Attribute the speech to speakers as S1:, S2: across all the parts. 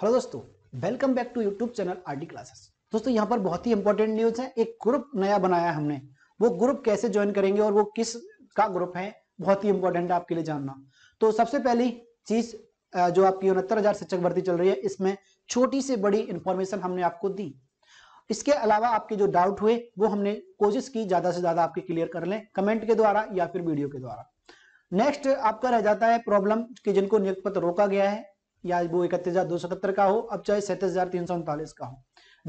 S1: hello दोस्तों welcome back to YouTube channel RD classes दोस्तों यहाँ पर बहुत ही इंपॉर्टेंट न्यूज है एक ग्रुप नया बनाया हमने वो ग्रुप कैसे ज्वाइन करेंगे और वो किस का ग्रुप है बहुत ही इंपॉर्टेंट है आपके लिए जानना तो सबसे पहली चीज जो आपकी उनहत्तर हजार शिक्षक भर्ती चल रही है इसमें छोटी से बड़ी इंफॉर्मेशन हमने आपको दी इसके अलावा आपके जो डाउट हुए वो हमने कोशिश की ज्यादा से ज्यादा आपके क्लियर कर लें कमेंट के द्वारा या फिर वीडियो के द्वारा नेक्स्ट आपका रह जाता है प्रॉब्लम कि जिनको नियुक्त पत्र रोका गया है या वो इकतीस हजार दो सौ सत्तर का हो अब चाहे सैंतीस हजार तीन सौ उनतालीस का हो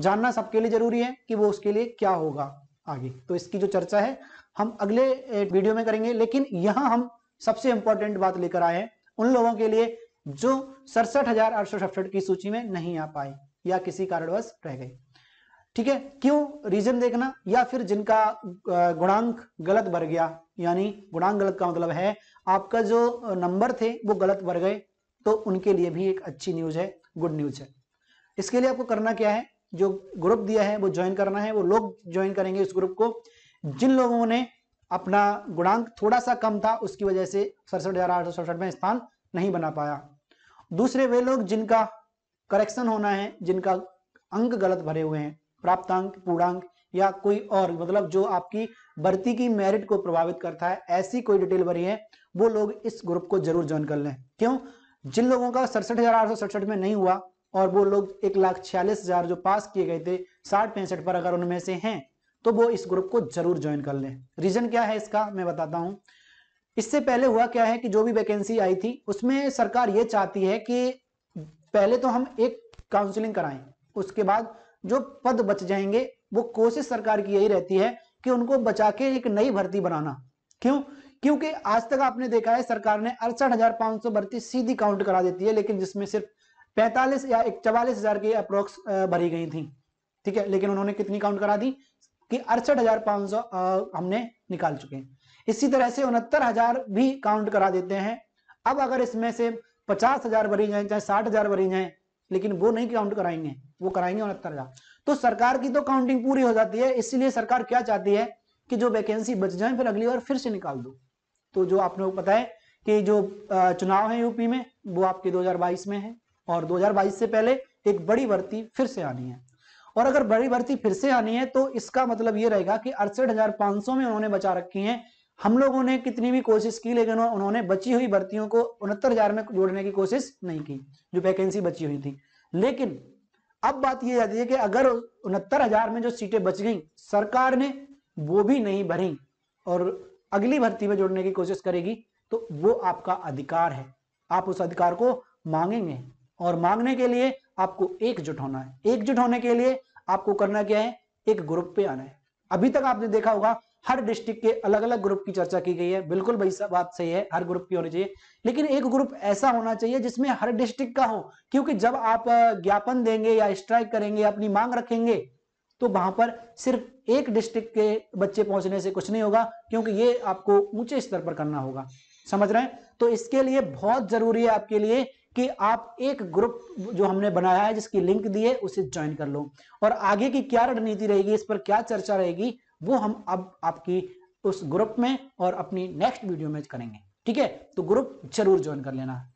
S1: जानना सबके लिए जरूरी है कि वो उसके लिए क्या होगा आगे तो इसकी जो चर्चा है हम अगले वीडियो में करेंगे लेकिन यहाँ हम सबसे इंपॉर्टेंट बात लेकर आए हैं उन लोगों के लिए जो सड़सठ हजार आठ सौ सड़सठ की सूची में नहीं आ पाए या किसी कारणवश रह गए ठीक है क्यों रीजन देखना या फिर जिनका गुणांक गलत बढ़ गया यानी गुणांक गलत का मतलब है आपका जो नंबर थे वो गलत बढ़ गए तो उनके लिए भी एक अच्छी न्यूज है गुड न्यूज है इसके लिए आपको करना क्या है जो ग्रुप दिया है वो ज्वाइन करना है वो लोग ज्वाइन करेंगे इस ग्रुप को जिन लोगों ने अपना गुणांक थोड़ा सा कम था उसकी वजह से सड़सठ हजार आठ सौ सड़सठ में स्थान नहीं बना पाया दूसरे वे लोग जिनका करेक्शन होना है जिनका अंक गलत भरे हुए हैं प्राप्तांक पूर्णांक या कोई और मतलब जो आपकी भर्ती की मेरिट को प्रभावित करता है ऐसी कोई डिटेल भरी है वो लोग इस ग्रुप को जरूर ज्वाइन कर लें क्यों जिन लोगों का सड़सठ हजार आठ सौ सड़सठ में नहीं हुआ और वो लोग एक लाख छियालीस हजार जो पास किए गए थे साठ पैंसठ पर अगर उनमें से हैं तो वो इस ग्रुप को जरूर ज्वाइन कर लें रीजन क्या है इसका मैं बताता हूं इससे पहले हुआ क्या है कि जो भी वैकेंसी आई थी उसमें सरकार ये चाहती है कि पहले तो हम एक काउंसलिंग कराएं उसके बाद जो पद बच जाएंगे वो कोशिश सरकार की यही रहती है कि उनको बचा के एक नई भर्ती बनाना क्यों क्योंकि आज तक आपने देखा है सरकार ने अड़सठ हजार पांच सौ भर्ती सीधी काउंट करा देती है लेकिन जिसमें सिर्फ पैंतालीस या चवालीस हजार की अप्रोक्स भरी गई थी ठीक है लेकिन उन्होंने कितनी काउंट करा दी कि अड़सठ हजार पांच सौ हमने निकाल चुके हैं इसी तरह से उनहत्तर हजार भी काउंट करा देते हैं अब अगर इसमें से पचास हजार भरी जाए चाहे साठ हजार भरी जाए लेकिन वो नहीं काउंट कराएंगे वो कराएंगे उनहत्तर हजार तो सरकार की तो काउंटिंग पूरी हो जाती है इसलिए सरकार क्या चाहती है कि जो वैकेंसी बच जाए फिर अगली बार फिर से निकाल दो तो जो आप लोग पता है कि जो चुनाव है यूपी में वो आपके 2022 में है और 2022 से पहले एक बड़ी भर्ती फिर से आनी है और अगर बड़ी भर्ती फिर से आनी है तो इसका मतलब ये रहेगा कि अड़सठ में उन्होंने बचा रखी है हम लोगों ने कितनी भी कोशिश की लेकिन उन्होंने बची हुई भर्तियों को उनहत्तर हजार में जोड़ने की कोशिश नहीं की जो वैकेंसी बची हुई थी लेकिन अब बात यह जाती है कि अगर उनहत्तर हजार में जो सीटें बच गई सरकार ने वो भी नहीं भरी और अगली भर्ती में जोड़ने की कोशिश करेगी तो वो आपका अधिकार है आप उस अधिकार को मांगेंगे और मांगने के लिए आपको एकजुट होना है एकजुट होने के लिए आपको करना क्या है एक ग्रुप पे आना है अभी तक आपने देखा होगा हर डिस्ट्रिक्ट के अलग अलग ग्रुप की चर्चा की गई है बिल्कुल भाई सब बात सही है हर ग्रुप की होनी चाहिए लेकिन एक ग्रुप ऐसा होना चाहिए जिसमें हर डिस्ट्रिक्ट का हो क्योंकि जब आप ज्ञापन देंगे या स्ट्राइक करेंगे अपनी मांग रखेंगे तो वहां पर सिर्फ एक डिस्ट्रिक्ट के बच्चे पहुंचने से कुछ नहीं होगा क्योंकि ये आपको ऊंचे स्तर पर करना होगा समझ रहे हैं तो इसके लिए बहुत जरूरी है आपके लिए कि आप एक ग्रुप जो हमने बनाया है जिसकी लिंक दी है उसे ज्वाइन कर लो और आगे की क्या रणनीति रहेगी इस पर क्या चर्चा रहेगी वो हम अब आपकी उस ग्रुप में और अपनी नेक्स्ट वीडियो में करेंगे ठीक है तो ग्रुप जरूर ज्वाइन कर लेना